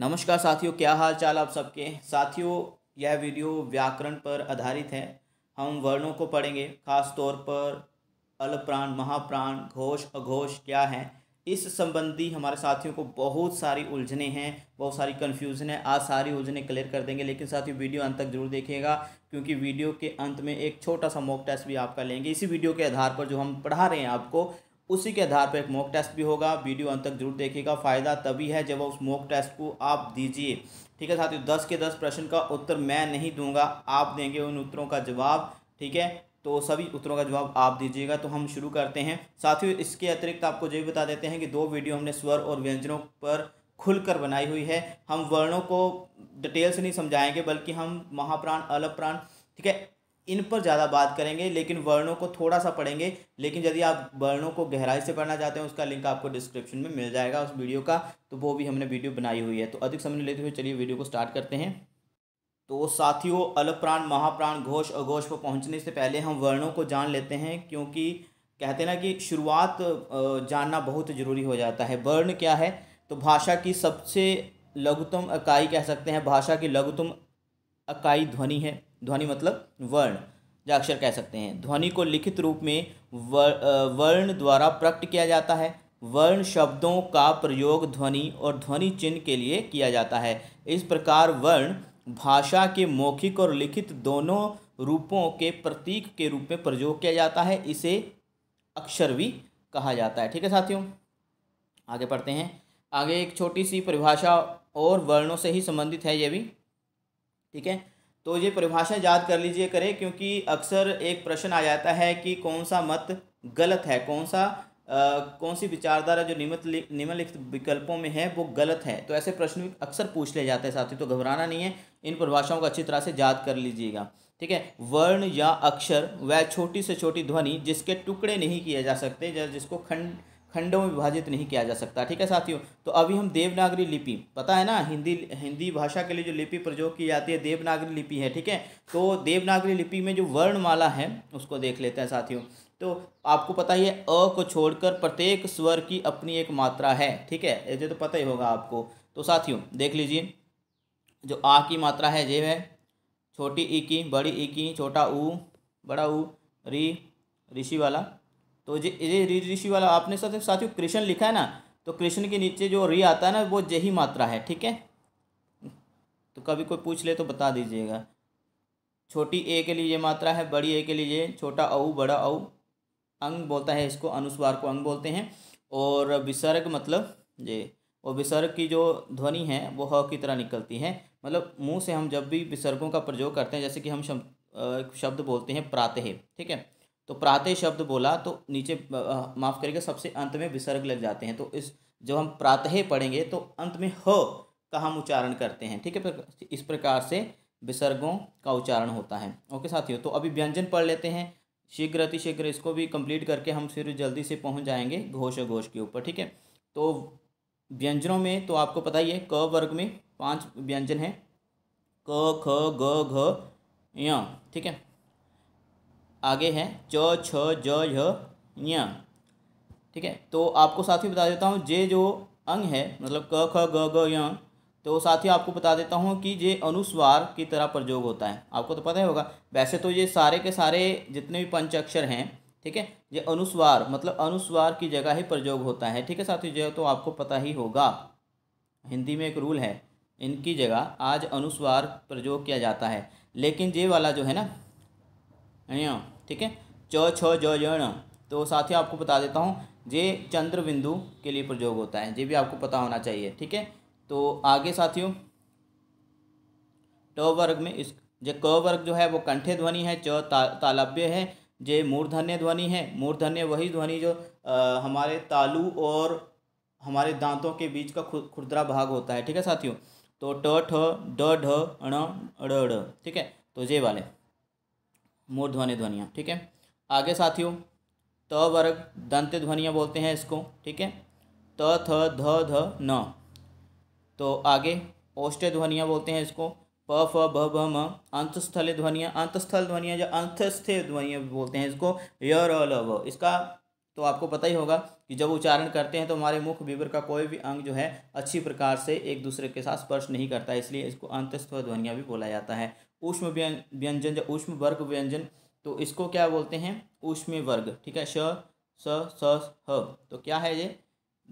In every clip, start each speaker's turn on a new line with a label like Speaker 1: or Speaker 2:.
Speaker 1: नमस्कार साथियों क्या हाल चाल आप सबके साथियों यह वीडियो व्याकरण पर आधारित है हम वर्णों को पढ़ेंगे खास तौर पर अलप्राण महाप्राण घोष अघोष क्या है इस संबंधी हमारे साथियों को बहुत सारी उलझने हैं बहुत सारी कन्फ्यूज़न है आज सारी उलझने क्लियर कर देंगे लेकिन साथियों वीडियो अंत तक जरूर देखिएगा क्योंकि वीडियो के अंत में एक छोटा सा मॉक टेस्ट भी आपका लेंगे इसी वीडियो के आधार पर जो हम पढ़ा रहे हैं आपको उसी के आधार पर एक मॉक टेस्ट भी होगा वीडियो अंत तक जरूर देखिएगा फ़ायदा तभी है जब उस मॉक टेस्ट को आप दीजिए ठीक है साथियों दस के दस प्रश्न का उत्तर मैं नहीं दूंगा आप देंगे उन उत्तरों का जवाब ठीक है तो सभी उत्तरों का जवाब आप दीजिएगा तो हम शुरू करते हैं साथियों इसके अतिरिक्त आपको ये भी बता देते हैं कि दो वीडियो हमने स्वर और व्यंजनों पर खुलकर बनाई हुई है हम वर्णों को डिटेल से नहीं समझाएंगे बल्कि हम महाप्राण अलप प्राण ठीक है इन पर ज़्यादा बात करेंगे लेकिन वर्णों को थोड़ा सा पढ़ेंगे लेकिन यदि आप वर्णों को गहराई से पढ़ना चाहते हैं उसका लिंक आपको डिस्क्रिप्शन में मिल जाएगा उस वीडियो का तो वो भी हमने वीडियो बनाई हुई है तो अधिक समय लेते हुए चलिए वीडियो को स्टार्ट करते हैं तो साथियों अलप्राण महाप्राण घोष अघोष पर पहुँचने से पहले हम वर्णों को जान लेते हैं क्योंकि कहते ना कि शुरुआत जानना बहुत ज़रूरी हो जाता है वर्ण क्या है तो भाषा की सबसे लघुतम इकाई कह सकते हैं भाषा की लघुतम इकाई ध्वनि है ध्वनि मतलब वर्ण या अक्षर कह सकते हैं ध्वनि को लिखित रूप में वर्ण द्वारा प्रकट किया जाता है वर्ण शब्दों का प्रयोग ध्वनि और ध्वनि चिन्ह के लिए किया जाता है इस प्रकार वर्ण भाषा के मौखिक और लिखित दोनों रूपों के प्रतीक के रूप में प्रयोग किया जाता है इसे अक्षर भी कहा जाता है ठीक है साथियों आगे पढ़ते हैं आगे एक छोटी सी परिभाषा और वर्णों से ही संबंधित है ये भी ठीक है तो ये परिभाषाएं याद कर लीजिए करें क्योंकि अक्सर एक प्रश्न आ जाता है कि कौन सा मत गलत है कौन सा आ, कौन सी विचारधारा जो निम्न निम्नलिखित विकल्पों में है वो गलत है तो ऐसे प्रश्न अक्सर पूछ ले जाते हैं साथी तो घबराना नहीं है इन परिभाषाओं को अच्छी तरह से याद कर लीजिएगा ठीक है वर्ण या अक्षर वह छोटी से छोटी ध्वनि जिसके टुकड़े नहीं किए जा सकते जिसको खंड खंडों में विभाजित नहीं किया जा सकता ठीक है साथियों तो अभी हम देवनागरी लिपि पता है ना हिंदी हिंदी भाषा के लिए जो लिपि प्रयोग की जाती है देवनागरी लिपि है ठीक है तो देवनागरी लिपि में जो वर्णमाला है उसको देख लेते हैं साथियों तो आपको पता ही है अ को छोड़कर प्रत्येक स्वर की अपनी एक मात्रा है ठीक है ये तो पता ही होगा आपको तो साथियों देख लीजिए जो आ की मात्रा है ये है छोटी ई की बड़ी ई की छोटा ऊ बड़ा ऊ री ऋषि वाला तो ये ये ऋषि वाला आपने साथ साथियों कृष्ण लिखा है ना तो कृष्ण के नीचे जो री आता है ना वो जही मात्रा है ठीक है तो कभी कोई पूछ ले तो बता दीजिएगा छोटी ए के लिए ये मात्रा है बड़ी ए के लिए छोटा औ बड़ा औ अंग बोलता है इसको अनुस्वार को अंग बोलते हैं और विसर्ग मतलब ये और विसर्ग की जो ध्वनि है वो ह की तरह निकलती है मतलब मुंह से हम जब भी विसर्गों का प्रयोग करते हैं जैसे कि हम शब्द बोलते हैं प्रातः ठीक है तो प्रातः शब्द बोला तो नीचे माफ़ करेगा सबसे अंत में विसर्ग लग जाते हैं तो इस जब हम प्रातः पढ़ेंगे तो अंत में ह का हम उच्चारण करते हैं ठीक है इस प्रकार से विसर्गों का उच्चारण होता है ओके साथियों तो अभी व्यंजन पढ़ लेते हैं शीघ्र अतिशीघ्र इसको भी कंप्लीट करके हम फिर जल्दी से पहुंच जाएंगे घोष घोष के ऊपर ठीक है तो व्यंजनों में तो आपको पता ही है क वर्ग में पांच व्यंजन हैं क ख ग घ ठीक है आगे हैं च छ ज ठीक है तो आपको साथ ही बता देता हूँ जे जो अंग है मतलब क ख ग ग य तो साथ ही आपको बता देता हूँ कि ये अनुस्वार की तरह प्रयोग होता है आपको तो पता ही होगा वैसे तो ये सारे के सारे जितने भी पंच अक्षर हैं ठीक है ये अनुस्वार मतलब अनुस्वार की जगह ही प्रयोग होता है ठीक है साथ ही जो तो आपको पता ही होगा हिंदी में एक रूल है इनकी जगह आज अनुस्वार प्रयोग किया जाता है लेकिन ये वाला जो है ना ठीक है च छ जण तो साथ ही आपको बता देता हूँ जे चंद्र बिंदु के लिए प्रयोग होता है ये भी आपको पता होना चाहिए ठीक है तो आगे साथियों ट वर्ग में इस जो क वर्ग जो है वो कंठे ध्वनि है च ता, तालव्य है जे मूर्धन्य ध्वनि है मूर्धन्य वही ध्वनि जो आ, हमारे तालु और हमारे दांतों के बीच का खुरदरा भाग होता है ठीक है साथियों तो ट ठ ड ढ ण ड ठीक है तो जे वाले मूर ध्वनि ध्वनियाँ ठीक है आगे साथियों त वर्ग दंत ध्वनियाँ बोलते हैं इसको ठीक है त थ ध ध न तो आगे ओष्ट ध्वनियाँ बोलते हैं इसको प फ भ भ म अंतस्थल ध्वनियाँ अंतस्थल ध्वनियाँ या अंतस्थ ध्वनियाँ बोलते हैं इसको य र ल व इसका तो आपको पता ही होगा कि जब उच्चारण करते हैं तो हमारे मुख विवर का कोई भी अंग जो है अच्छी प्रकार से एक दूसरे के साथ स्पर्श नहीं करता इसलिए इसको अंतस्थ ध्वनियाँ भी बोला जाता है ऊष्म व्यंजन या ऊष्म वर्ग व्यंजन तो इसको क्या बोलते हैं ऊष्म वर्ग ठीक है श स स ह तो क्या है ये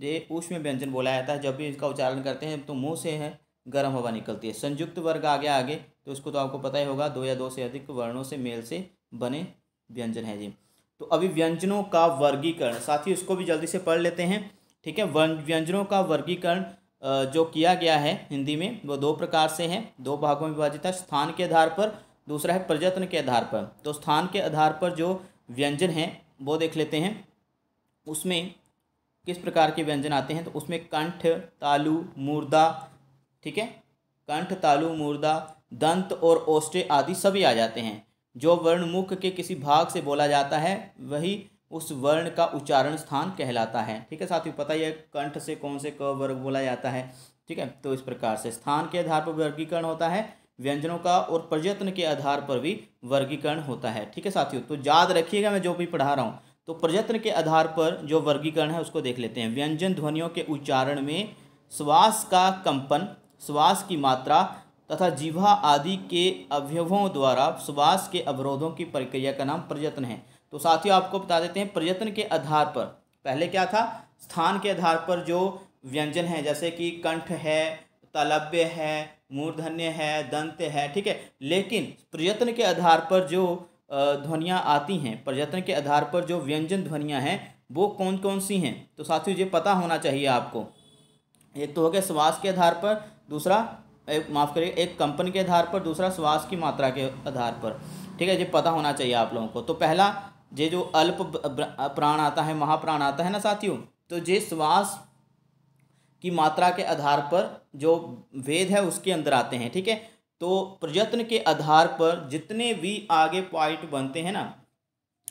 Speaker 1: ये ऊष्म व्यंजन बोला जाता है जब भी इसका उच्चारण करते हैं तो मुंह से है गर्म हवा निकलती है संयुक्त वर्ग आ गया आगे तो उसको तो आपको पता ही होगा दो या दो से अधिक वर्णों से मेल से बने व्यंजन है जी तो अभी व्यंजनों का वर्गीकरण साथ ही उसको भी जल्दी से पढ़ लेते हैं ठीक है व्यंजनों का वर्गीकरण जो किया गया है हिंदी में वो दो प्रकार से हैं दो भागों में विभाजित है स्थान के आधार पर दूसरा है प्रयत्न के आधार पर तो स्थान के आधार पर जो व्यंजन हैं वो देख लेते हैं उसमें किस प्रकार के व्यंजन आते हैं तो उसमें कंठ तालु मुर्दा ठीक है कंठ तालु मुर्दा दंत और ओष्ठे आदि सभी आ जाते हैं जो वर्ण मुख के किसी भाग से बोला जाता है वही उस वर्ण का उच्चारण स्थान कहलाता है ठीक है साथियों पता ही है कंठ से कौन से क वर्ग बोला जाता है ठीक है तो इस प्रकार से स्थान के आधार पर वर्गीकरण होता है व्यंजनों का और प्रयत्न के आधार पर भी वर्गीकरण होता है ठीक है साथियों तो याद रखिएगा मैं जो भी पढ़ा रहा हूँ तो प्रयत्न के आधार पर जो वर्गीकरण है उसको देख लेते हैं व्यंजन ध्वनियों के उच्चारण में श्वास का कंपन श्वास की मात्रा तथा जीवा आदि के अवयवों द्वारा श्वास के अवरोधों की प्रक्रिया का नाम प्रयत्न है तो साथियों आपको बता देते हैं प्रयत्न के आधार पर पहले क्या था स्थान के आधार पर जो व्यंजन है जैसे कि कंठ है तलब्य है मूर्धन्य है दंत है ठीक है लेकिन प्रयत्न के आधार पर जो ध्वनियाँ आती हैं प्रयत्न के आधार पर जो व्यंजन ध्वनियाँ हैं वो कौन कौन सी हैं तो साथियों ये पता होना चाहिए आपको एक तो हो गया श्वास के आधार पर दूसरा एक माफ़ करिए एक कंपन के आधार पर दूसरा श्वास की मात्रा के आधार पर ठीक है ये पता होना चाहिए आप लोगों को तो पहला जे जो अल्प प्राण आता है महाप्राण आता है ना साथियों तो जे श्वास की मात्रा के आधार पर जो वेद है उसके अंदर आते हैं ठीक है तो प्रयत्न के आधार पर जितने भी आगे पॉइंट बनते हैं ना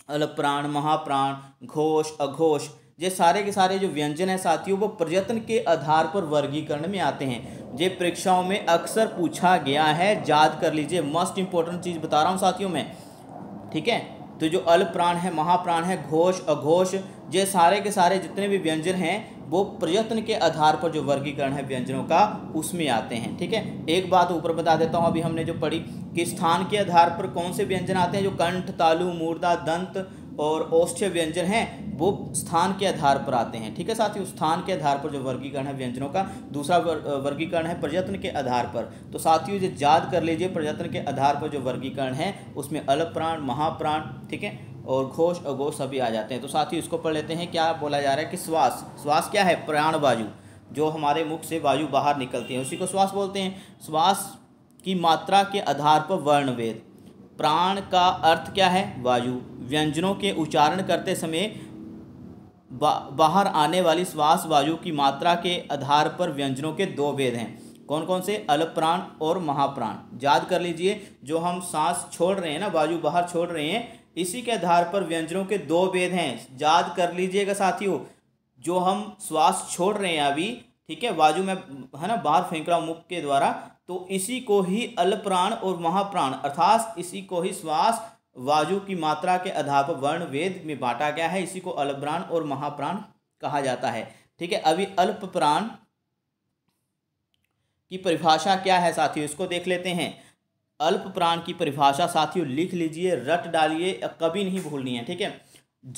Speaker 1: अल्प प्राण महाप्राण घोष अघोष ये सारे के सारे जो व्यंजन है साथियों वो प्रयत्न के आधार पर वर्गीकरण में आते हैं ये परीक्षाओं में अक्सर पूछा गया है याद कर लीजिए मोस्ट इंपॉर्टेंट चीज़ बता रहा हूँ साथियों मैं ठीक है तो जो अल प्राण है महाप्राण है घोष अघोष ये सारे के सारे जितने भी व्यंजन हैं वो प्रयत्न के आधार पर जो वर्गीकरण है व्यंजनों का उसमें आते हैं ठीक है एक बात ऊपर बता देता हूँ अभी हमने जो पढ़ी कि स्थान के आधार पर कौन से व्यंजन आते हैं जो कंठ तालु मूर्धा दंत और औष्ठ्य व्यंजन हैं वो स्थान के आधार पर आते हैं ठीक है साथियों स्थान के आधार पर जो वर्गीकरण है व्यंजनों का दूसरा वर्गीकरण है प्रयत्न के आधार पर तो साथियों जो याद कर लीजिए प्रयत्न के आधार पर जो वर्गीकरण है उसमें अलप्राण महाप्राण ठीक है और घोष अघोष सभी आ जाते हैं तो साथ ही इसको पढ़ लेते हैं क्या बोला जा रहा है कि श्वास श्वास क्या है प्राण वायु जो हमारे मुख से वायु बाहर निकलती है उसी को श्वास बोलते हैं श्वास की मात्रा के आधार पर वेद प्राण का अर्थ क्या है वायु व्यंजनों के उच्चारण करते समय बा, बाहर आने वाली श्वास वायु की मात्रा के आधार पर व्यंजनों के दो वेद हैं कौन कौन से अल्पप्राण और महाप्राण याद कर लीजिए जो हम सांस छोड़ रहे हैं ना वायु बाहर छोड़ रहे हैं इसी के आधार पर व्यंजनों के दो वेद हैं याद कर लीजिएगा साथियों जो हम श्वास छोड़ रहे हैं अभी ठीक है वायु में है ना बाहर फेंक रहा हूँ मुख के द्वारा तो इसी को ही अल्पप्राण और महाप्राण अर्थात इसी को ही श्वास वायु की मात्रा के आधार पर वर्ण वेद में बांटा गया है इसी को अल्पप्राण और महाप्राण कहा जाता है ठीक है अभी अल्प प्राण की परिभाषा क्या है साथियों इसको देख लेते हैं अल्प प्राण की परिभाषा साथियों लिख लीजिए रट डालिए कभी नहीं भूलनी है ठीक है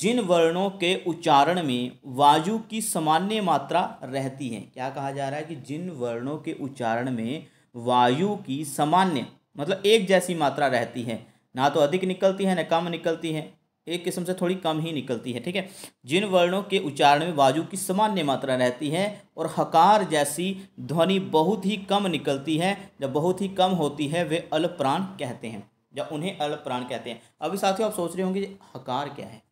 Speaker 1: जिन वर्णों के उच्चारण में वायु की सामान्य मात्रा रहती है क्या कहा जा रहा है कि जिन वर्णों के उच्चारण में वायु की सामान्य मतलब एक जैसी मात्रा रहती है ना तो अधिक निकलती है ना कम निकलती है एक किस्म से थोड़ी कम ही निकलती है ठीक है जिन वर्णों के उच्चारण में बाजू की सामान्य मात्रा रहती है और हकार जैसी ध्वनि बहुत ही कम निकलती है जब बहुत ही कम होती है वे अल्पप्राण कहते हैं या उन्हें अल्पप्राण कहते हैं अभी साथियों आप सोच रहे होंगे हकार क्या है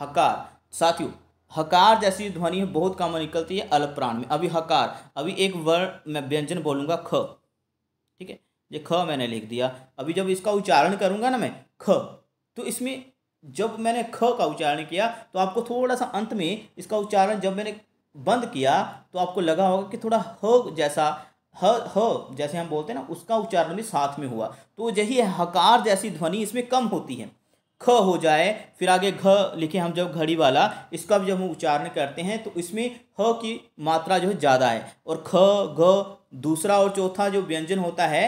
Speaker 1: हकार साथियों हकार जैसी ध्वनि बहुत कम निकलती है अल्पप्राण में अभी हकार अभी एक वर्ण मैं व्यंजन बोलूँगा ख ठीक है ये ख मैंने लिख दिया अभी जब इसका उच्चारण करूँगा ना मैं ख तो इसमें जब मैंने ख का उच्चारण किया तो आपको थोड़ा सा अंत में इसका उच्चारण जब मैंने बंद किया तो आपको लगा होगा कि थोड़ा ह जैसा ह ह जैसे हम बोलते हैं ना उसका उच्चारण भी साथ में हुआ तो यही हकार जैसी ध्वनि इसमें कम होती है ख हो जाए फिर आगे घ लिखे हम जब घड़ी वाला इसका भी जब हम उच्चारण करते हैं तो इसमें ह की मात्रा जो है ज़्यादा है और ख घ दूसरा और चौथा जो व्यंजन होता है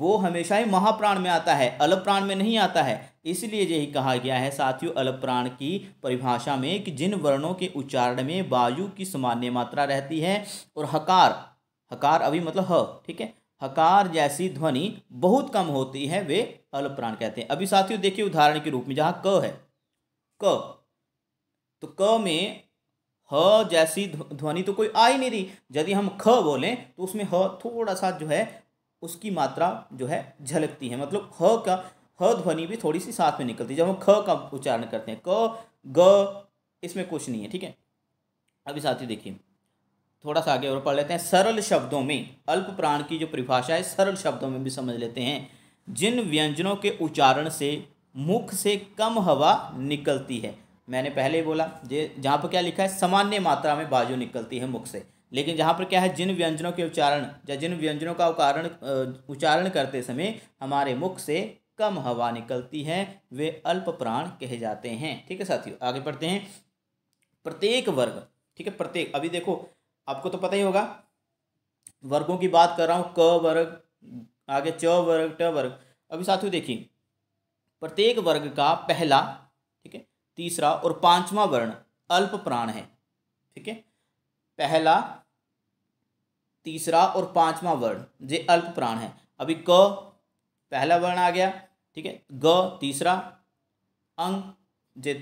Speaker 1: वो हमेशा ही महाप्राण में आता है अलप प्राण में नहीं आता है इसलिए यही कहा गया है साथियों अलप प्राण की परिभाषा में कि जिन वर्णों के उच्चारण में वायु की सामान्य मात्रा रहती है और हकार हकार अभी मतलब ह ठीक है हकार जैसी ध्वनि बहुत कम होती है वे प्राण कहते हैं अभी साथियों देखिए उदाहरण के रूप में जहाँ क है क तो क में ह जैसी ध्वनि तो कोई आ ही नहीं रही यदि हम ख बोलें तो उसमें ह थोड़ा सा जो है उसकी मात्रा जो है झलकती है मतलब ह का ह ध्वनि भी थोड़ी सी साथ में निकलती है जब हम ख का उच्चारण करते हैं क ग इसमें कुछ नहीं है ठीक है अभी साथी देखिए थोड़ा सा आगे और पढ़ लेते हैं सरल शब्दों में अल्प प्राण की जो परिभाषा है सरल शब्दों में भी समझ लेते हैं जिन व्यंजनों के उच्चारण से मुख से कम हवा निकलती है मैंने पहले बोला जे जहाँ पर क्या लिखा है सामान्य मात्रा में बाजू निकलती है मुख से लेकिन जहाँ पर क्या है जिन व्यंजनों के उच्चारण या जिन व्यंजनों का उच्चारण उच्चारण करते समय हमारे मुख से कम हवा निकलती है वे अल्प प्राण कहे जाते हैं ठीक है साथियों आगे बढ़ते हैं प्रत्येक वर्ग ठीक है प्रत्येक अभी देखो आपको तो पता ही होगा वर्गों की बात कर रहा हूँ क वर्ग आगे च वर्ग ट वर्ग अभी साथियों देखिए प्रत्येक वर्ग का पहला ठीक है तीसरा और पांचवा वर्ण अल्प प्राण है ठीक है पहला तीसरा और पांचवा वर्ण जे अल्प प्राण है अभी क पहला वर्ण आ गया ठीक है ग तीसरा अंग जे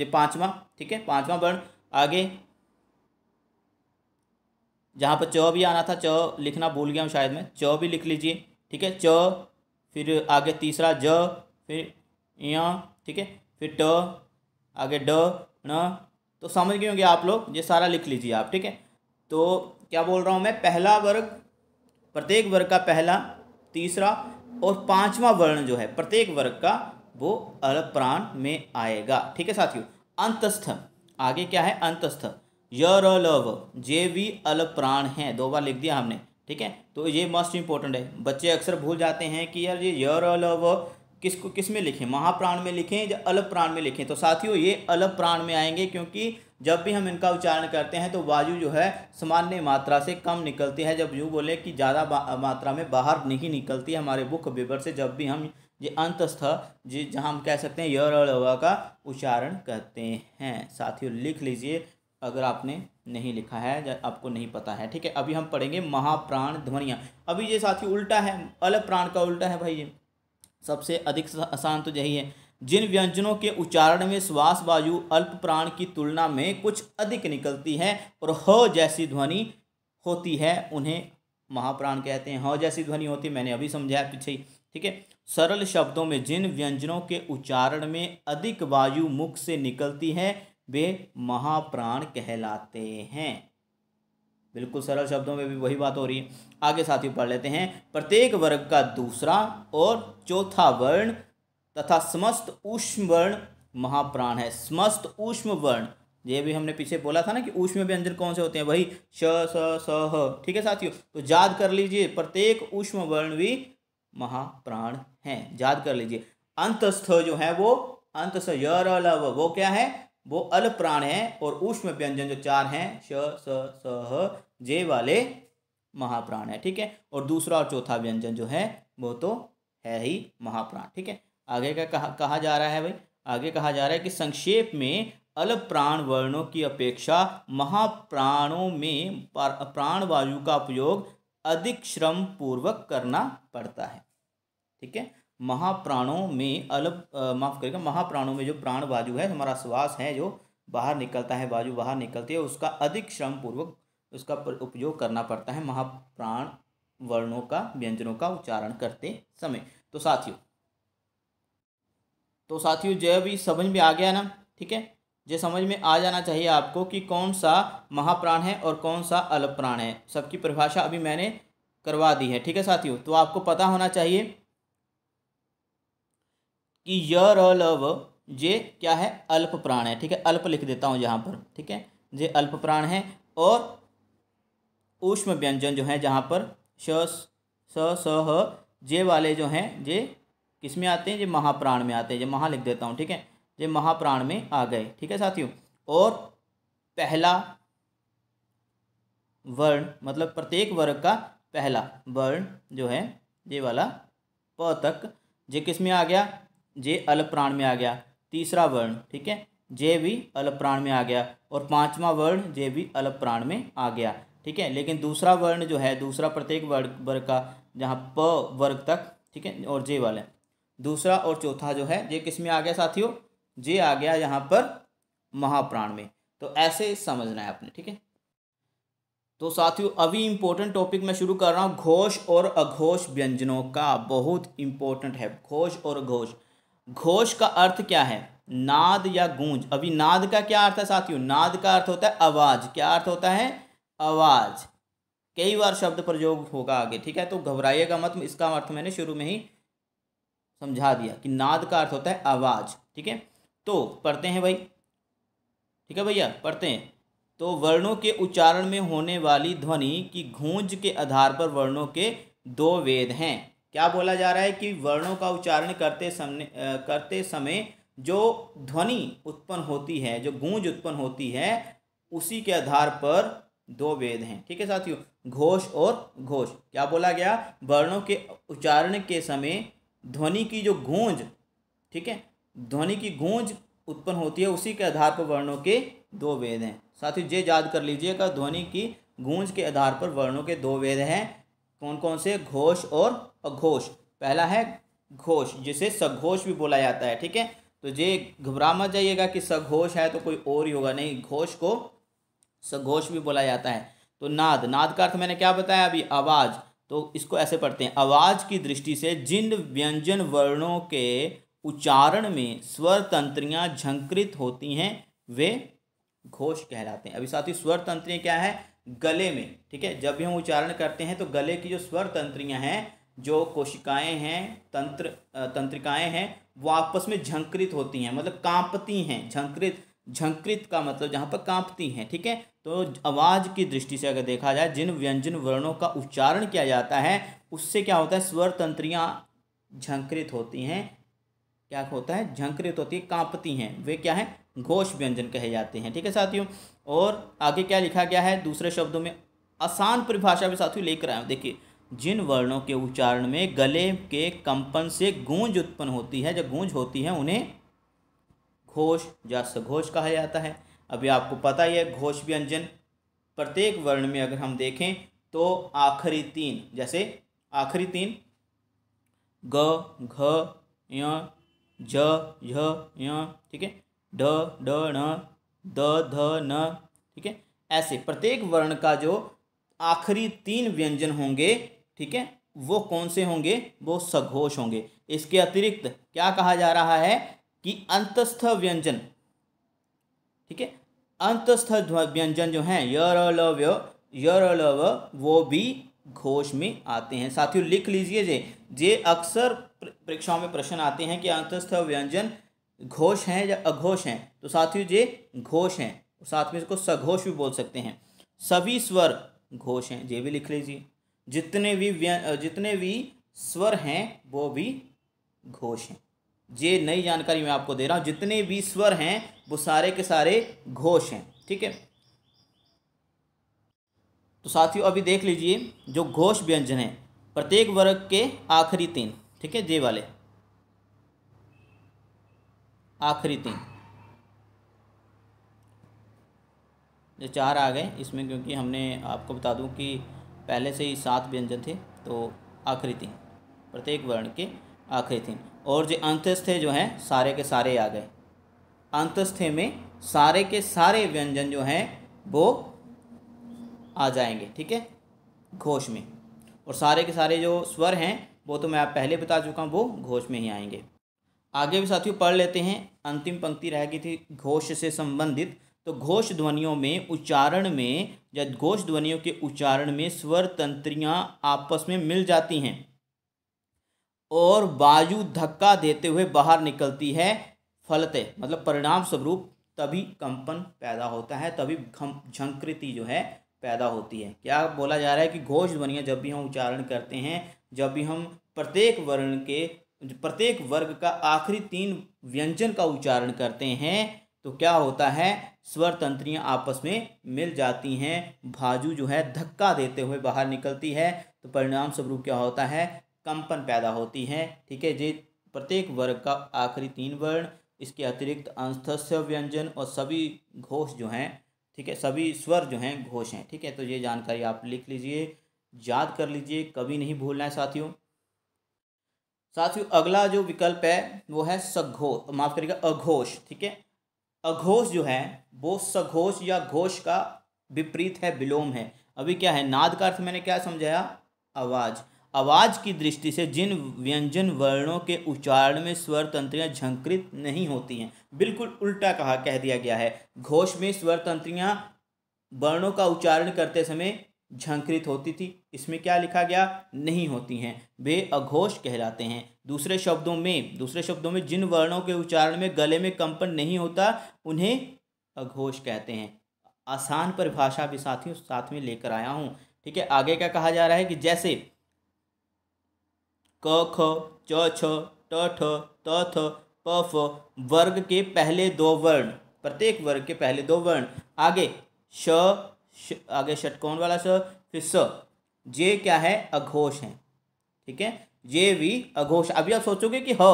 Speaker 1: जे पांचवा ठीक है पांचवा वर्ण आगे जहाँ पर च भी आना था च लिखना भूल गया हूँ शायद मैं च भी लिख लीजिए ठीक है च फिर आगे तीसरा ज फिर य ठीक है फिर ट आगे ड न तो समझ गए होंगे आप लोग ये सारा लिख लीजिए आप ठीक है तो क्या बोल रहा हूँ मैं पहला वर्ग प्रत्येक वर्ग का पहला तीसरा और पांचवा वर्ण जो है प्रत्येक वर्ग का वो प्राण में आएगा ठीक है साथियों अंतस्थ आगे क्या है अंतस्थ यर लव जे वी अल प्राण है दो बार लिख दिया हमने ठीक है तो ये मोस्ट इंपॉर्टेंट है बच्चे अक्सर भूल जाते हैं कि यार ये यर लव किसको किस में लिखें महाप्राण में लिखें या अल प्राण में लिखें तो साथियों ये अल प्राण में आएंगे क्योंकि जब भी हम इनका उच्चारण करते हैं तो वायु जो है सामान्य मात्रा से कम निकलती है जब यूँ बोले कि ज़्यादा मात्रा में बाहर नहीं निकलती है हमारे मुख विवर से जब भी हम ये अंतस्थ जी जहाँ हम कह सकते हैं यर का उच्चारण करते हैं साथियों लिख लीजिए अगर आपने नहीं लिखा है आपको नहीं पता है ठीक है अभी हम पढ़ेंगे महाप्राण ध्वनियाँ अभी ये साथी उल्टा है अलग प्राण का उल्टा है भाई ये सबसे अधिक आसान तो यही है जिन व्यंजनों के उच्चारण में श्वास वायु अल्प प्राण की तुलना में कुछ अधिक निकलती है और ह जैसी ध्वनि होती है उन्हें महाप्राण कहते हैं ह जैसी ध्वनि होती है मैंने अभी समझाया पीछे ही ठीक है सरल शब्दों में जिन व्यंजनों के उच्चारण में अधिक वायु मुख से निकलती है वे महाप्राण कहलाते हैं बिल्कुल सरल शब्दों में भी वही बात हो रही है आगे साथियों पढ़ लेते हैं प्रत्येक वर्ग का दूसरा और चौथा वर्ण तथा समस्त उष्म वर्ण महाप्राण है समस्त उष्म वर्ण ये भी हमने पीछे बोला था ना कि उष्म व्यंजन कौन से होते हैं वही श स स ह ठीक है साथियों तो याद कर लीजिए प्रत्येक उष्म वर्ण भी महाप्राण है याद कर लीजिए अंतस्थ जो है वो अंतस्थ य वो क्या है वो अल प्राण है और उष्म व्यंजन जो चार हैं श स स ह जे वाले महाप्राण है ठीक है और दूसरा और चौथा व्यंजन जो है वो तो है ही महाप्राण ठीक है आगे का कहा कहा जा रहा है भाई आगे कहा जा रहा है कि संक्षेप में अल प्राण वर्णों की अपेक्षा महाप्राणों में प्राण वायु का उपयोग अधिक श्रम पूर्वक करना पड़ता है ठीक है महाप्राणों में अलग माफ़ करेगा महाप्राणों में जो प्राण बाजू है हमारा श्वास है जो बाहर निकलता है बाजू बाहर निकलती है उसका अधिक श्रम पूर्वक उसका उपयोग करना पड़ता है महाप्राण वर्णों का व्यंजनों का उच्चारण करते समय तो साथियों तो साथियों जय भी समझ में आ गया ना ठीक है जो समझ में आ जाना चाहिए आपको कि कौन सा महाप्राण है और कौन सा अलप प्राण है सबकी परिभाषा अभी मैंने करवा दी है ठीक है साथियों तो आपको पता होना चाहिए कि य र जे क्या है अल्प प्राण है ठीक है अल्प लिख देता हूँ यहाँ पर ठीक है जे अल्प प्राण है और ऊष्म व्यंजन जो है जहाँ पर श स स ह जे वाले जो हैं जे किस में आते हैं जे महाप्राण में आते हैं जे महा लिख देता हूँ ठीक है जे महाप्राण में आ गए ठीक है साथियों और पहला वर्ण मतलब प्रत्येक वर्ग का पहला वर्ण जो है ये वाला प तक जे किस में आ गया जे अल प्राण में आ गया तीसरा वर्ण ठीक है जे भी अल प्राण में आ गया और पांचवा वर्ण जे भी अल प्राण में आ गया ठीक है लेकिन दूसरा वर्ण जो है दूसरा प्रत्येक वर्ग वर्ग का जहाँ प वर्ग तक ठीक है और जे वाला दूसरा और चौथा जो है जे किस में आ गया साथियों जे आ गया यहाँ पर महाप्राण में तो ऐसे समझना है आपने ठीक है तो साथियों अभी इम्पोर्टेंट टॉपिक मैं शुरू कर रहा हूँ घोष और अघोष व्यंजनों का बहुत इम्पोर्टेंट है घोष और घोष घोष का अर्थ क्या है नाद या गूंज अभी नाद का क्या अर्थ है साथियों नाद का अर्थ होता है आवाज़ क्या अर्थ होता है आवाज़ कई बार शब्द प्रयोग होगा आगे ठीक है तो घबराइएगा मत इसका अर्थ मैंने शुरू में ही समझा दिया कि नाद का अर्थ होता है आवाज़ ठीक है तो पढ़ते हैं भाई ठीक है भैया पढ़ते हैं तो वर्णों के उच्चारण में होने वाली ध्वनि की गूंज के आधार पर वर्णों के दो वेद हैं क्या बोला जा रहा है कि वर्णों का उच्चारण करते समय करते समय जो ध्वनि उत्पन्न होती है जो गूंज उत्पन्न होती है उसी के आधार पर दो वेद हैं ठीक है साथियों घोष और घोष क्या बोला गया वर्णों के उच्चारण के समय ध्वनि की जो गूंज ठीक है ध्वनि की गूंज उत्पन्न होती है उसी के आधार पर वर्णों के दो वेद हैं साथियों ये याद कर लीजिएगा ध्वनि की गूंज के आधार पर वर्णों के दो वेद हैं कौन कौन से घोष और घोष पहला है घोष जिसे सघोष भी बोला जाता है ठीक है तो ये घबरा मत जाइएगा कि सघोष है तो कोई और ही होगा नहीं घोष को सघोष भी बोला जाता है तो नाद नाद का अर्थ मैंने क्या बताया अभी आवाज़ तो इसको ऐसे पढ़ते हैं आवाज़ की दृष्टि से जिन व्यंजन वर्णों के उच्चारण में स्वर तंत्रियाँ झंकृत होती हैं वे घोष कहलाते हैं अभी साथ ही स्वर तंत्रियाँ क्या है गले में ठीक है जब भी हम उच्चारण करते हैं तो गले की जो स्वर तंत्रियाँ हैं जो कोशिकाएं हैं तंत्र तंत्रिकाएं हैं वो आपस में झंकृत होती हैं मतलब कांपती हैं झंकृत झंकृत का मतलब जहाँ पर कांपती हैं ठीक है तो आवाज़ की दृष्टि से अगर देखा जाए जिन व्यंजन वर्णों का उच्चारण किया जाता है उससे क्या होता है स्वर तंत्रियाँ झंकृत होती हैं क्या होता है झंकृत होती है कांपती हैं वे क्या है घोष व्यंजन कहे जाते हैं ठीक है साथियों और आगे क्या लिखा गया है दूसरे शब्दों में आसान परिभाषा भी साथियों लेकर आए देखिए जिन वर्णों के उच्चारण में गले के कंपन से गूंज उत्पन्न होती है जब गूंज होती है उन्हें घोष या सघोष कहा जाता है अभी आपको पता ही है घोष व्यंजन प्रत्येक वर्ण में अगर हम देखें तो आखिरी तीन जैसे आखिरी तीन ग घ ज झ ठीक है ड ड न द ध न ठीक है ऐसे प्रत्येक वर्ण का जो आखिरी तीन व्यंजन होंगे ठीक है वो कौन से होंगे वो सघोष होंगे इसके अतिरिक्त क्या कहा जा रहा है कि अंतस्थ व्यंजन ठीक है अंतस्थ व्यंजन जो हैं यर लव यर वो भी घोष में आते हैं साथियों लिख लीजिए जे जे अक्सर परीक्षाओं में प्रश्न आते हैं कि अंतस्थ व्यंजन घोष हैं या अघोष हैं तो साथियों जे घोष हैं साथ में इसको सघोष भी बोल सकते हैं सभी स्वर घोष हैं जे भी लिख लीजिए जितने भी जितने भी स्वर हैं वो भी घोष हैं ये नई जानकारी मैं आपको दे रहा हूँ जितने भी स्वर हैं वो सारे के सारे घोष हैं ठीक है तो साथियों अभी देख लीजिए जो घोष व्यंजन है प्रत्येक वर्ग के आखिरी तीन ठीक है जे वाले आखिरी तीन ये चार आ गए इसमें क्योंकि हमने आपको बता दूं कि पहले से ही सात व्यंजन थे तो आखिरी तीन प्रत्येक वर्ण के आखिरी तीन और जो अंतस्थे जो हैं सारे के सारे आ गए अंतस्थे में सारे के सारे व्यंजन जो हैं वो आ जाएंगे ठीक है घोष में और सारे के सारे जो स्वर हैं वो तो मैं आप पहले बता चुका हूँ वो घोष में ही आएंगे आगे भी साथियों पढ़ लेते हैं अंतिम पंक्ति रह गई थी घोष से संबंधित तो घोष ध्वनियों में उच्चारण में या घोष ध्वनियों के उच्चारण में स्वर तंत्रियाँ आपस में मिल जाती हैं और वायु धक्का देते हुए बाहर निकलती है फलते मतलब परिणाम स्वरूप तभी कंपन पैदा होता है तभी झंकृति जो है पैदा होती है क्या बोला जा रहा है कि घोष ध्वनियाँ जब भी हम उच्चारण करते हैं जब भी हम प्रत्येक वर्ण के प्रत्येक वर्ग का आखिरी तीन व्यंजन का उच्चारण करते हैं तो क्या होता है स्वर तंत्रियाँ आपस में मिल जाती हैं भाजू जो है धक्का देते हुए बाहर निकलती है तो परिणाम स्वरूप क्या होता है कंपन पैदा होती है ठीक है ये प्रत्येक वर्ग का आखिरी तीन वर्ण इसके अतिरिक्त अंस्थस्य व्यंजन और सभी घोष जो हैं ठीक है सभी स्वर जो हैं घोष हैं ठीक है तो ये जानकारी आप लिख लीजिए याद कर लीजिए कभी नहीं भूलना है साथियों साथियों अगला जो विकल्प है वो है सघोष माफ करिएगा अघोष ठीक है अघोष जो है वो सघोष या घोष का विपरीत है विलोम है अभी क्या है नाद का अर्थ मैंने क्या समझाया आवाज़ आवाज़ की दृष्टि से जिन व्यंजन वर्णों के उच्चारण में स्वर तंत्रियाँ झंकृत नहीं होती हैं बिल्कुल उल्टा कहा कह दिया गया है घोष में स्वर तंत्रियाँ वर्णों का उच्चारण करते समय झंकृत होती थी इसमें क्या लिखा गया नहीं होती हैं वे अघोष कहलाते हैं दूसरे शब्दों में दूसरे शब्दों में जिन वर्णों के उच्चारण में गले में कंपन नहीं होता उन्हें अघोष कहते हैं आसान परिभाषा भी साथियों साथ में लेकर आया हूँ ठीक है आगे क्या कहा जा रहा है कि जैसे क ख च छ ट ठ त थ प फ वर्ग के पहले दो वर्ण प्रत्येक वर्ग के पहले दो वर्ण आगे श आगे षटकोण वाला स फिर स जे क्या है अघोष है ठीक है जे वी अघोष अभी आप सोचोगे कि ह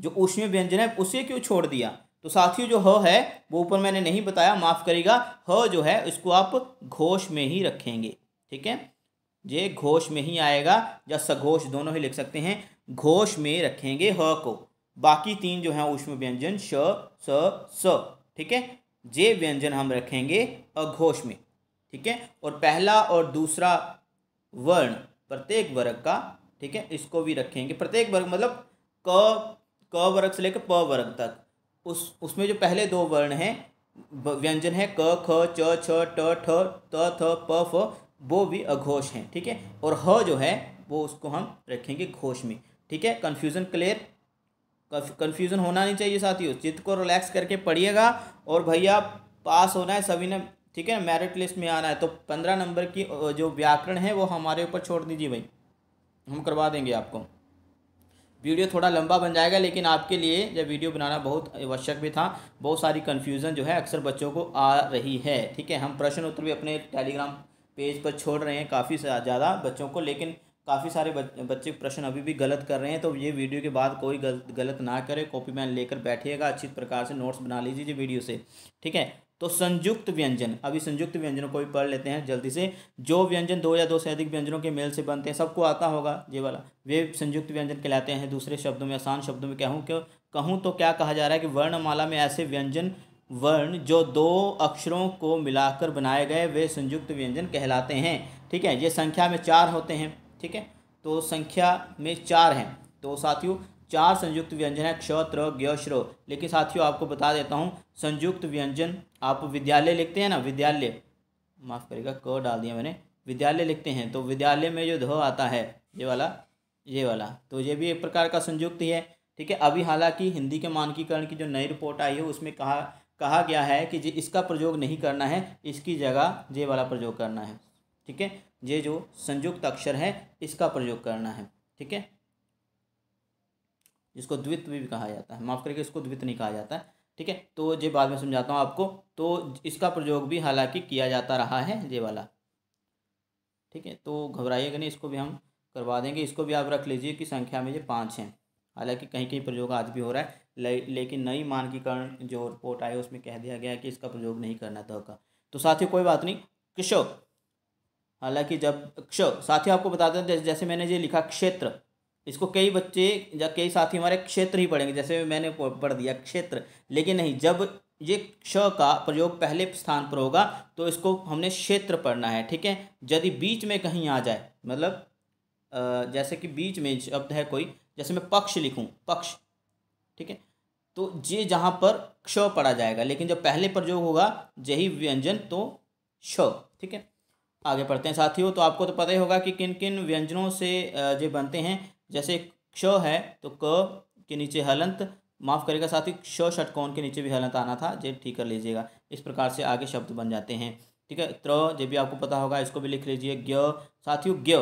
Speaker 1: जो उष्मी व्यंजन है उसे क्यों छोड़ दिया तो साथियों जो ह है वो ऊपर मैंने नहीं बताया माफ़ करेगा ह जो है इसको आप घोष में ही रखेंगे ठीक है जे घोष में ही आएगा या सघोष दोनों ही लिख सकते हैं घोष में रखेंगे ह को बाकी तीन जो है उष्म व्यंजन श स स ठीक है जे व्यंजन हम रखेंगे अघोष में ठीक है और पहला और दूसरा वर्ण प्रत्येक वर्ग का ठीक है इसको भी रखेंगे प्रत्येक वर्ग मतलब क क वर्ग से लेकर प वर्ग तक उस उसमें जो पहले दो वर्ण हैं व्यंजन है क ख च छ ट ठ त थ प फ वो भी अघोष हैं ठीक है ठीके? और ह जो है वो उसको हम रखेंगे घोष में ठीक है कन्फ्यूज़न क्लियर कन्फ्यूज़न होना नहीं चाहिए साथियों चित्त को रिलैक्स करके पढ़िएगा और भैया पास होना है सभी ने ठीक है मेरिट लिस्ट में आना है तो पंद्रह नंबर की जो व्याकरण है वो हमारे ऊपर छोड़ दीजिए भाई हम करवा देंगे आपको वीडियो थोड़ा लंबा बन जाएगा लेकिन आपके लिए जब वीडियो बनाना बहुत आवश्यक भी था बहुत सारी कन्फ्यूज़न जो है अक्सर बच्चों को आ रही है ठीक है हम प्रश्न उत्तर भी अपने टेलीग्राम पेज पर छोड़ रहे हैं काफ़ी ज़्यादा बच्चों को लेकिन काफ़ी सारे बच्चे प्रश्न अभी भी गलत कर रहे हैं तो ये वीडियो के बाद कोई गलत गलत ना करे कॉपी पैन लेकर बैठिएगा अच्छी प्रकार से नोट्स बना लीजिए वीडियो से ठीक है तो संयुक्त व्यंजन अभी संयुक्त व्यंजनों को भी पढ़ लेते हैं जल्दी से जो व्यंजन दो या दो से अधिक व्यंजनों के मेल से बनते हैं सबको आता होगा ये वाला वे संयुक्त व्यंजन कहलाते हैं दूसरे शब्दों में आसान शब्दों में कहूँ क्यों कहूँ तो क्या कहा जा रहा है कि वर्णमाला में ऐसे व्यंजन वर्ण जो दो अक्षरों को मिलाकर बनाए गए वे संयुक्त व्यंजन कहलाते हैं ठीक है ये संख्या में चार होते हैं ठीक है तो संख्या में चार हैं तो साथियों चार संयुक्त व्यंजन है क्ष त्र श्र लेकिन साथियों आपको बता देता हूँ संयुक्त व्यंजन आप विद्यालय लिखते हैं ना विद्यालय माफ़ करेगा क डाल दिया मैंने विद्यालय लिखते हैं तो विद्यालय में जो ध आता है ये वाला ये वाला तो ये भी एक प्रकार का संयुक्त ही है ठीक है अभी हालांकि हिंदी के मानकीकरण की जो नई रिपोर्ट आई है उसमें कहा कहा गया है कि इसका प्रयोग नहीं करना है इसकी जगह जे वाला प्रयोग करना है ठीक है ये जो संयुक्त अक्षर है इसका प्रयोग करना है ठीक है इसको द्वित्व भी कहा जाता है माफ़ करके इसको द्वित्व नहीं कहा जाता है ठीक है तो ये बाद में समझाता हूँ आपको तो इसका प्रयोग भी हालांकि किया जाता रहा है ये वाला ठीक है तो घबराइएगा नहीं इसको भी हम करवा देंगे इसको भी आप रख लीजिए कि संख्या में ये पाँच हैं हालांकि कहीं कहीं प्रयोग आज भी हो रहा है ले, लेकिन नई मानकीकरण जो रिपोर्ट आई उसमें कह दिया गया है कि इसका प्रयोग नहीं करना तो का तो साथ कोई बात नहीं किशोर हालांकि जब क्ष साथी आपको बता दें जैसे जैसे मैंने ये लिखा क्षेत्र इसको कई बच्चे या कई साथी हमारे क्षेत्र ही पढ़ेंगे जैसे मैंने पढ़ दिया क्षेत्र लेकिन नहीं जब ये क्ष का प्रयोग पहले स्थान पर होगा तो इसको हमने क्षेत्र पढ़ना है ठीक है यदि बीच में कहीं आ जाए मतलब जैसे कि बीच में शब्द है कोई जैसे मैं पक्ष लिखूँ पक्ष ठीक है तो ये जहाँ पर क्ष पढ़ा जाएगा लेकिन जब पहले प्रयोग होगा यही व्यंजन तो श ठीक है आगे पढ़ते हैं साथियों तो आपको तो पता ही होगा कि किन किन व्यंजनों से जो बनते हैं जैसे क्ष है तो क के नीचे हलंत माफ़ करेगा साथ ही क्ष षटकोण के नीचे भी हलंत आना था जे ठीक कर लीजिएगा इस प्रकार से आगे शब्द बन जाते हैं ठीक है त्र जो भी आपको पता होगा इसको भी लिख लीजिए ज्ञ साथियों ज्ञ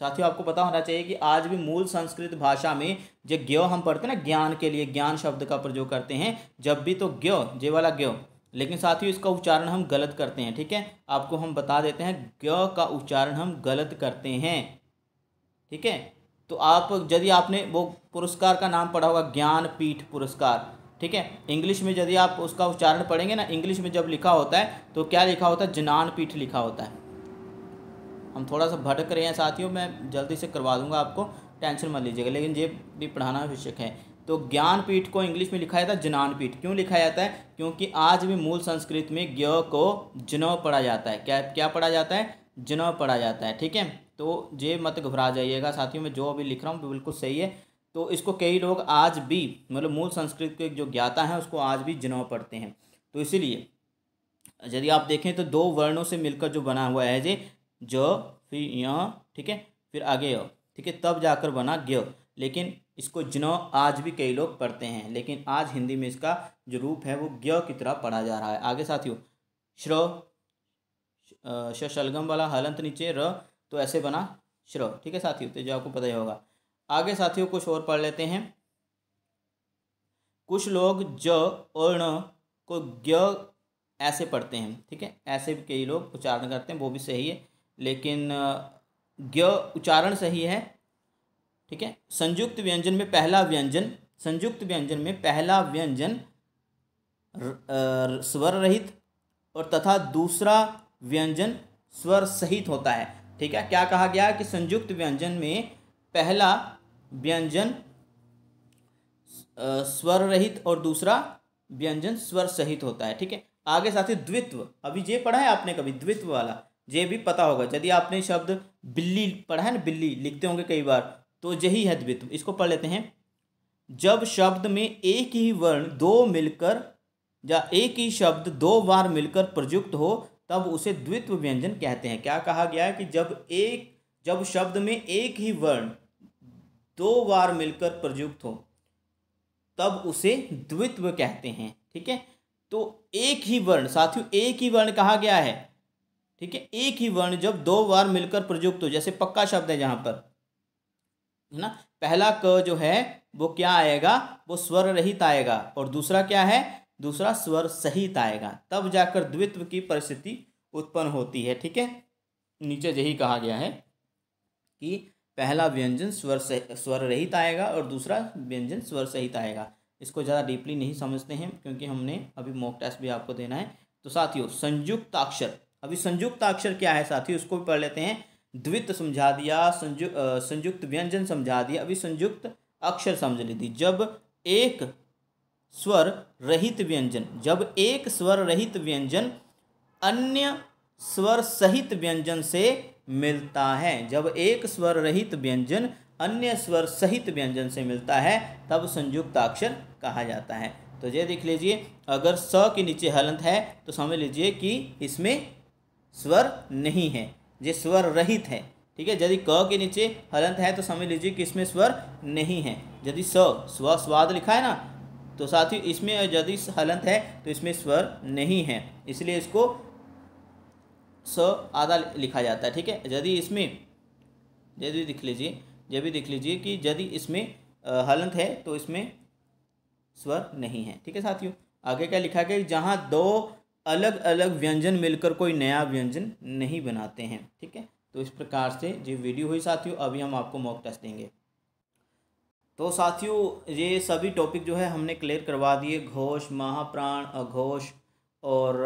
Speaker 1: साथियों आपको पता होना चाहिए कि आज भी मूल संस्कृत भाषा में जो ज्ञ हम पढ़ते हैं ना ज्ञान के लिए ज्ञान शब्द का प्रयोग करते हैं जब भी तो ज्ञ जे वाला ज्ञ लेकिन साथियों इसका उच्चारण हम गलत करते हैं ठीक है आपको हम बता देते हैं ग का उच्चारण हम गलत करते हैं ठीक है तो आप यदि आपने वो पुरस्कार का नाम पढ़ा होगा ज्ञान पीठ पुरस्कार ठीक है इंग्लिश में यदि आप उसका उच्चारण पढ़ेंगे ना इंग्लिश में जब लिखा होता है तो क्या लिखा होता है जनान पीठ लिखा होता है हम थोड़ा सा भटक रहे हैं साथियों मैं जल्दी से करवा दूंगा आपको टेंशन मत लीजिएगा लेकिन ये भी पढ़ाना आवश्यक है तो ज्ञानपीठ को इंग्लिश में लिखा जाता है जनान पीठ क्यों लिखा जाता है क्योंकि आज भी मूल संस्कृत में ज्ञ को जनौ पढ़ा जाता है क्या क्या पढ़ा जाता है जनौ पढ़ा जाता है ठीक है तो ये मत घबरा जाइएगा साथियों मैं जो अभी लिख रहा हूँ बिल्कुल सही है तो इसको कई लोग आज भी मतलब मूल संस्कृत के जो ज्ञाता हैं उसको आज भी जनौ पढ़ते हैं तो इसीलिए यदि आप देखें तो दो वर्णों से मिलकर जो बना हुआ है जे ज फिर य ठीक है फिर आगे ठीक है तब जाकर बना ज्ञ लेकिन इसको जनो आज भी कई लोग पढ़ते हैं लेकिन आज हिंदी में इसका जो रूप है वो ज्ञ की तरह पढ़ा जा रहा है आगे साथियों श्र शलगम वाला हलंत नीचे र तो ऐसे बना श्र ठीक है साथियों तो जो आपको पता ही होगा आगे साथियों कुछ और पढ़ लेते हैं कुछ लोग ज और ण को ज्ञ ऐसे पढ़ते हैं ठीक है ऐसे भी कई लोग उच्चारण करते हैं वो भी सही है लेकिन ज्ञ उच्चारण सही है ठीक है संयुक्त व्यंजन में पहला व्यंजन संयुक्त व्यंजन में पहला व्यंजन स्वर रहित और तथा दूसरा व्यंजन स्वर सहित होता है ठीक है क्या कहा गया कि संयुक्त व्यंजन में पहला व्यंजन स्वर रहित और दूसरा व्यंजन स्वर सहित होता है ठीक है आगे साथ ही द्वित्व अभी जे पढ़ा है आपने कभी द्वित्व वाला जे भी पता होगा यदि आपने शब्द बिल्ली पढ़ा है ना बिल्ली लिखते होंगे कई बार तो यही है द्वित्व इसको पढ़ लेते हैं जब शब्द में एक ही वर्ण दो मिलकर या एक ही शब्द दो बार मिलकर प्रयुक्त हो तब उसे द्वित्व व्यंजन कहते हैं क्या कहा गया है कि जब एक जब शब्द में एक ही वर्ण दो बार मिलकर प्रयुक्त हो तब उसे द्वित्व कहते हैं ठीक है तो एक ही वर्ण साथियों एक ही वर्ण कहा गया है ठीक है एक ही वर्ण जब दो बार मिलकर प्रयुक्त हो जैसे पक्का शब्द है यहाँ पर है ना पहला क जो है वो क्या आएगा वो स्वर रहित आएगा और दूसरा क्या है दूसरा स्वर सहित आएगा तब जाकर द्वित्व की परिस्थिति उत्पन्न होती है ठीक है नीचे यही कहा गया है कि पहला व्यंजन स्वर सह स्वर रहित आएगा और दूसरा व्यंजन स्वर सहित आएगा इसको ज़्यादा डीपली नहीं समझते हैं क्योंकि हमने अभी मॉक टेस्ट भी आपको देना है तो साथियों संयुक्त अक्षर अभी संयुक्त अक्षर क्या है साथी उसको भी पढ़ लेते हैं द्वित समझा दिया संजु संयुक्त व्यंजन समझा दिया अभी संयुक्त अक्षर समझ लेती जब एक स्वर रहित व्यंजन जब एक स्वर रहित व्यंजन अन्य स्वर सहित व्यंजन से मिलता है जब एक स्वर रहित व्यंजन अन्य स्वर सहित व्यंजन से मिलता है तब संयुक्त अक्षर कहा जाता है तो ये देख लीजिए अगर स के नीचे हलंत है तो समझ लीजिए कि इसमें स्वर नहीं है जो स्वर रहित है ठीक है यदि क के नीचे हलंत है तो समझ लीजिए कि इसमें स्वर नहीं है यदि स स्व स्वाद लिखा है ना तो साथ ही इसमें यदि हलंत है तो इसमें स्वर नहीं है इसलिए इसको स आधा लिखा जाता है ठीक है यदि इसमें यदि दिख लीजिए भी दिख लीजिए कि यदि इसमें हलंत है तो इसमें स्वर नहीं है ठीक है साथियों आगे क्या लिखा गया जहाँ दो अलग अलग व्यंजन मिलकर कोई नया व्यंजन नहीं बनाते हैं ठीक है तो इस प्रकार से जो वीडियो हुई साथियों अभी हम आपको मॉक टेस्ट देंगे तो साथियों ये सभी टॉपिक जो है हमने क्लियर करवा दिए घोष महाप्राण अघोष और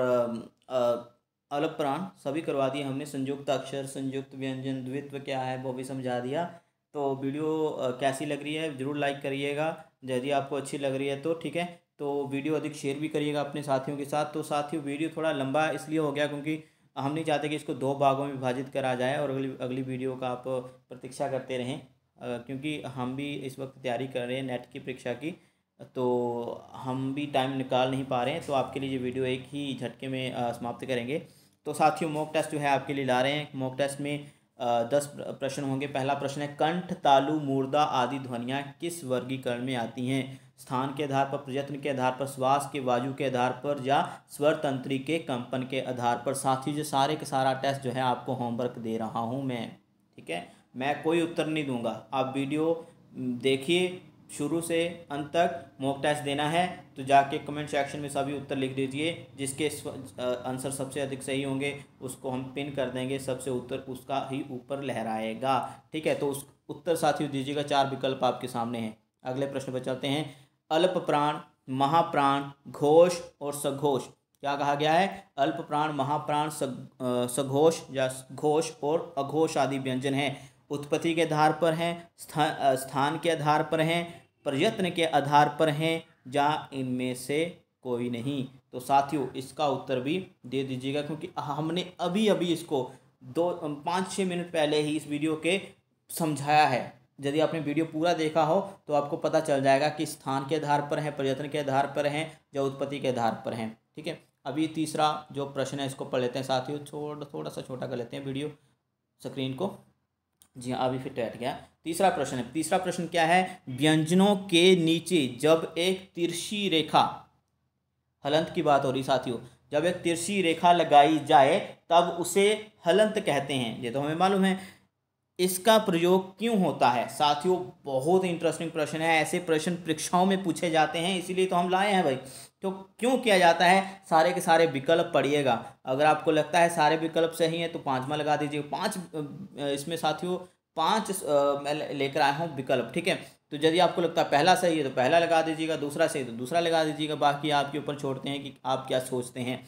Speaker 1: अलग प्राण सभी करवा दिए हमने संयुक्त अक्षर संयुक्त व्यंजन द्वित्व क्या है वो भी समझा दिया तो वीडियो कैसी लग रही है ज़रूर लाइक करिएगा यदि आपको अच्छी लग रही है तो ठीक है तो वीडियो अधिक शेयर भी करिएगा अपने साथियों के साथ तो साथियों वीडियो थोड़ा लंबा इसलिए हो गया क्योंकि हम नहीं चाहते कि इसको दो भागों में विभाजित करा जाए और अगली अगली वीडियो का आप प्रतीक्षा करते रहें क्योंकि हम भी इस वक्त तैयारी कर रहे हैं नेट की परीक्षा की तो हम भी टाइम निकाल नहीं पा रहे हैं तो आपके लिए ये वीडियो एक ही झटके में समाप्त करेंगे तो साथियों मॉक टेस्ट जो है आपके लिए ला रहे हैं मॉक टेस्ट में दस प्रश्न होंगे पहला प्रश्न है कंठ तालु मूर्दा आदि ध्वनियाँ किस वर्गीकरण में आती हैं स्थान के आधार पर प्रयत्न के आधार पर श्वास के वायु के आधार पर या स्वर तंत्री के कंपन के आधार पर साथ ही जो सारे के सारा टेस्ट जो है आपको होमवर्क दे रहा हूँ मैं ठीक है मैं कोई उत्तर नहीं दूंगा आप वीडियो देखिए शुरू से अंत तक मॉक टेस्ट देना है तो जाके कमेंट सेक्शन में सभी उत्तर लिख दीजिए जिसके आंसर सबसे अधिक सही होंगे उसको हम पिन कर देंगे सबसे उत्तर उसका ही ऊपर लहराएगा ठीक है तो उस उत्तर साथ ही दीजिएगा चार विकल्प आपके सामने हैं अगले प्रश्न पर चलते हैं अल्प प्राण महाप्राण घोष और सघोष क्या कहा गया है अल्प प्राण महाप्राण सघोष या घोष और अघोष आदि व्यंजन है उत्पत्ति के आधार पर हैं स्था, स्थान के आधार पर हैं प्रयत्न के आधार पर हैं या इनमें से कोई नहीं तो साथियों इसका उत्तर भी दे दीजिएगा क्योंकि हमने अभी अभी इसको दो पाँच छः मिनट पहले ही इस वीडियो के समझाया है यदि आपने वीडियो पूरा देखा हो तो आपको पता चल जाएगा कि स्थान के आधार पर हैं प्रयत्न के आधार पर हैं या उत्पत्ति के आधार पर हैं ठीक है अभी तीसरा जो प्रश्न है इसको पढ़ लेते हैं साथियों छोड़ थोड़ा सा छोटा कर लेते हैं वीडियो स्क्रीन को जी हाँ अभी फिर तो गया तीसरा प्रश्न है तीसरा प्रश्न क्या है व्यंजनों के नीचे जब एक तिरछी रेखा हलंत की बात हो रही साथियों जब एक तिरछी रेखा लगाई जाए तब उसे हलंत कहते हैं ये तो हमें मालूम है इसका प्रयोग क्यों होता है साथियों बहुत इंटरेस्टिंग प्रश्न है ऐसे प्रश्न परीक्षाओं में पूछे जाते हैं इसीलिए तो हम लाए हैं भाई तो क्यों किया जाता है सारे के सारे विकल्प पढ़िएगा अगर आपको लगता है सारे विकल्प सही हैं तो पाँचवा लगा दीजिए पाँच इसमें साथियों पाँच मैं लेकर आया हूँ विकल्प ठीक है तो यदि आपको लगता है पहला सही है तो पहला लगा दीजिएगा दूसरा सही तो दूसरा लगा दीजिएगा बाकी आपके ऊपर छोड़ते हैं कि आप क्या सोचते हैं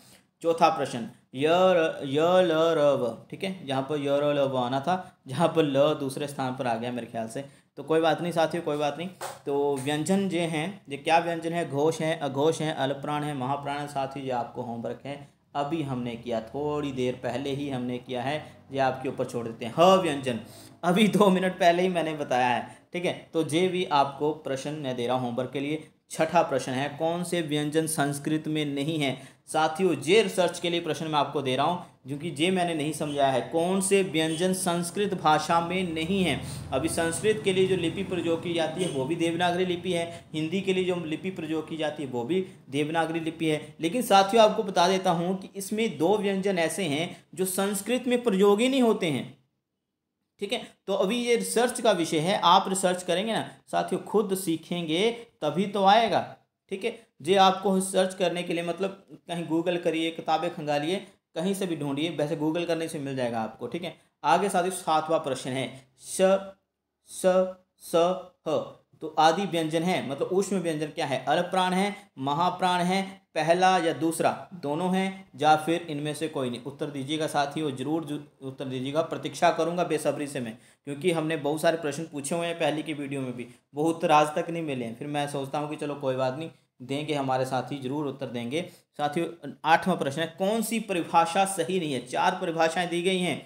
Speaker 1: चौथा प्रश्न य ल ठीक है जहाँ पर य ल आना था जहाँ पर ल दूसरे स्थान पर आ गया मेरे ख्याल से तो कोई बात नहीं साथियों कोई बात नहीं तो व्यंजन जो हैं ये क्या व्यंजन है घोष है अघोष है अल्पप्राण है महाप्राण है साथियों ये आपको होमवर्क है अभी हमने किया थोड़ी देर पहले ही हमने किया है ये आपके ऊपर छोड़ देते हैं ह व्यंजन अभी दो मिनट पहले ही मैंने बताया है ठीक है तो ये भी आपको प्रश्न मैं दे रहा हूँ होमवर्क के लिए छठा प्रश्न है कौन से व्यंजन संस्कृत में नहीं है साथियों जे रिसर्च के लिए प्रश्न मैं आपको दे रहा हूँ क्योंकि जे मैंने नहीं समझाया है कौन से व्यंजन संस्कृत भाषा में नहीं है अभी संस्कृत के लिए जो लिपि प्रयोग की जाती है वो भी देवनागरी लिपि है हिंदी के लिए जो लिपि प्रयोग की जाती है वो भी देवनागरी लिपि है लेकिन साथियों आपको बता देता हूँ कि इसमें दो व्यंजन ऐसे हैं जो संस्कृत में प्रयोग ही नहीं होते हैं ठीक है तो अभी ये रिसर्च का विषय है आप रिसर्च करेंगे ना साथियों खुद सीखेंगे तभी तो आएगा ठीक है जे आपको सर्च करने के लिए मतलब कहीं गूगल करिए किताबें खंगालिए कहीं से भी ढूंढिए वैसे गूगल करने से मिल जाएगा आपको ठीक है आगे साथियों सातवां प्रश्न है श स स ह तो आदि व्यंजन है मतलब ऊष्म व्यंजन क्या है प्राण है महाप्राण है पहला या दूसरा दोनों हैं या फिर इनमें से कोई नहीं उत्तर दीजिएगा साथियों जरूर उत्तर दीजिएगा प्रतीक्षा करूंगा बेसब्री से मैं क्योंकि हमने बहुत सारे प्रश्न पूछे हुए हैं पहले की वीडियो में भी बहुत उत्तर आज तक नहीं मिले हैं फिर मैं सोचता हूँ कि चलो कोई बात नहीं देंगे हमारे साथी जरूर उत्तर देंगे साथियों आठवां प्रश्न है कौन सी परिभाषा सही नहीं है चार परिभाषाएं दी गई हैं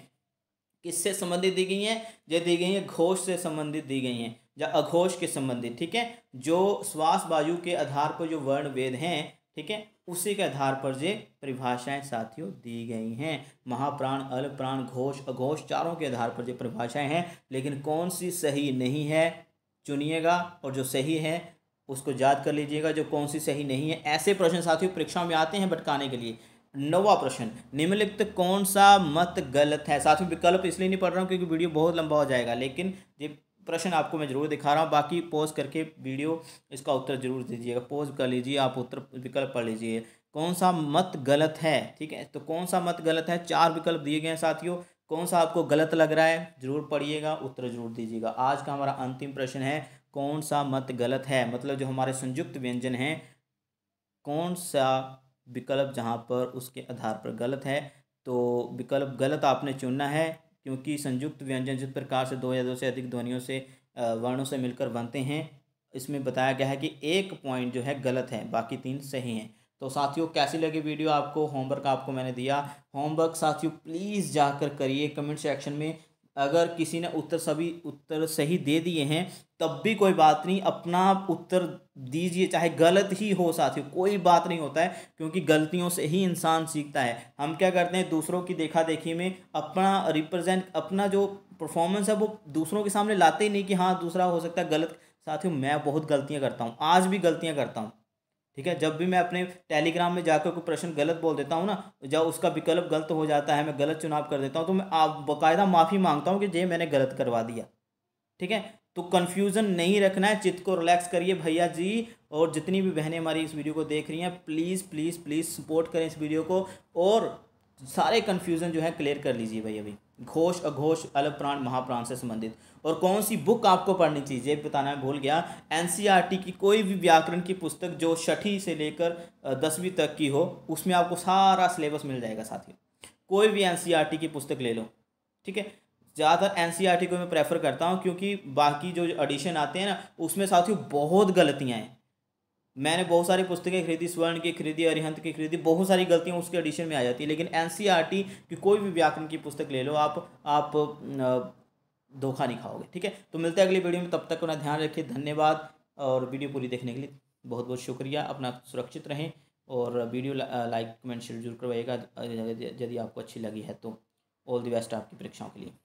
Speaker 1: किससे संबंधित दी गई हैं जो दी गई हैं घोष से संबंधित दी गई हैं या अघोष के संबंधित ठीक है जो श्वास वायु के आधार पर जो वर्ण वेद हैं ठीक है उसी के आधार पर ये परिभाषाएं साथियों दी गई हैं महाप्राण अल प्राण घोष अघोष चारों के आधार पर जो परिभाषाएं हैं लेकिन कौन सी सही नहीं है चुनिएगा और जो सही है उसको याद कर लीजिएगा जो कौन सी सही नहीं है ऐसे प्रश्न साथियों परीक्षा में आते हैं भटकाने के लिए नवा प्रश्न निम्नलिखित कौन सा मत गलत है साथियों विकल्प इसलिए नहीं पढ़ रहा हूँ क्योंकि वीडियो बहुत लंबा हो जाएगा लेकिन ये प्रश्न आपको मैं जरूर दिखा रहा हूँ बाकी पॉज करके वीडियो इसका उत्तर जरूर दीजिएगा पॉज कर लीजिए आप उत्तर विकल्प पढ़ लीजिए कौन सा मत गलत है ठीक है तो कौन सा मत गलत है चार विकल्प दिए गए हैं साथियों कौन सा आपको गलत लग रहा है जरूर पढ़िएगा उत्तर जरूर दीजिएगा आज का हमारा अंतिम प्रश्न है कौन सा मत गलत है मतलब जो हमारे संयुक्त व्यंजन हैं कौन सा विकल्प जहाँ पर उसके आधार पर गलत है तो विकल्प गलत आपने चुनना है क्योंकि संयुक्त व्यंजन जिस प्रकार से दो या दो से अधिक ध्वनियों से वर्णों से मिलकर बनते हैं इसमें बताया गया है कि एक पॉइंट जो है गलत है बाकी तीन सही हैं तो साथियों कैसी लगी वीडियो आपको होमवर्क आपको मैंने दिया होमवर्क साथियों प्लीज़ जाकर करिए कमेंट सेक्शन में अगर किसी ने उत्तर सभी उत्तर सही दे दिए हैं तब भी कोई बात नहीं अपना उत्तर दीजिए चाहे गलत ही हो साथियों कोई बात नहीं होता है क्योंकि गलतियों से ही इंसान सीखता है हम क्या करते हैं दूसरों की देखा देखी में अपना रिप्रेजेंट अपना जो परफॉर्मेंस है वो दूसरों के सामने लाते ही नहीं कि हाँ दूसरा हो सकता है गलत साथियों मैं बहुत गलतियाँ करता हूँ आज भी गलतियाँ करता हूँ ठीक है जब भी मैं अपने टेलीग्राम में जाकर कोई प्रश्न गलत बोल देता हूँ ना जब उसका विकल्प गलत हो जाता है मैं गलत चुनाव कर देता हूँ तो मैं आप बाकायदा माफ़ी मांगता हूँ कि जे मैंने गलत करवा दिया ठीक है तो कन्फ्यूज़न नहीं रखना है चित्त को रिलैक्स करिए भैया जी और जितनी भी बहनें हमारी इस वीडियो को देख रही हैं प्लीज़ प्लीज़ प्लीज़ सपोर्ट करें इस वीडियो को और सारे कन्फ्यूज़न जो है क्लियर कर लीजिए भैया भाई घोष अघोष अल्प प्राण महाप्राण से संबंधित और कौन सी बुक आपको पढ़नी चाहिए बताना मैं भूल गया एनसीईआरटी की कोई भी व्याकरण की पुस्तक जो छठी से लेकर दसवीं तक की हो उसमें आपको सारा सिलेबस मिल जाएगा साथियों कोई भी एनसीईआरटी की पुस्तक ले लो ठीक है ज़्यादातर एन को मैं प्रेफर करता हूँ क्योंकि बाकी जो एडिशन आते हैं ना उसमें साथियों बहुत गलतियाँ हैं मैंने बहुत सारी पुस्तकें खरीदी स्वर्ण की खरीदी अरिहंत की खरीदी बहुत सारी गलतियां उसके एडिशन में आ जाती है लेकिन एन e की कोई भी व्याकरण की पुस्तक ले लो आप आप धोखा नहीं खाओगे ठीक है तो मिलते हैं अगली वीडियो में तब तक अपना ध्यान रखिए धन्यवाद और वीडियो पूरी देखने के लिए बहुत बहुत शुक्रिया अपना सुरक्षित रहें और वीडियो लाइक कमेंट शेयर जरूर करवाइएगा यदि आपको अच्छी लगी है तो ऑल द बेस्ट आपकी परीक्षाओं के लिए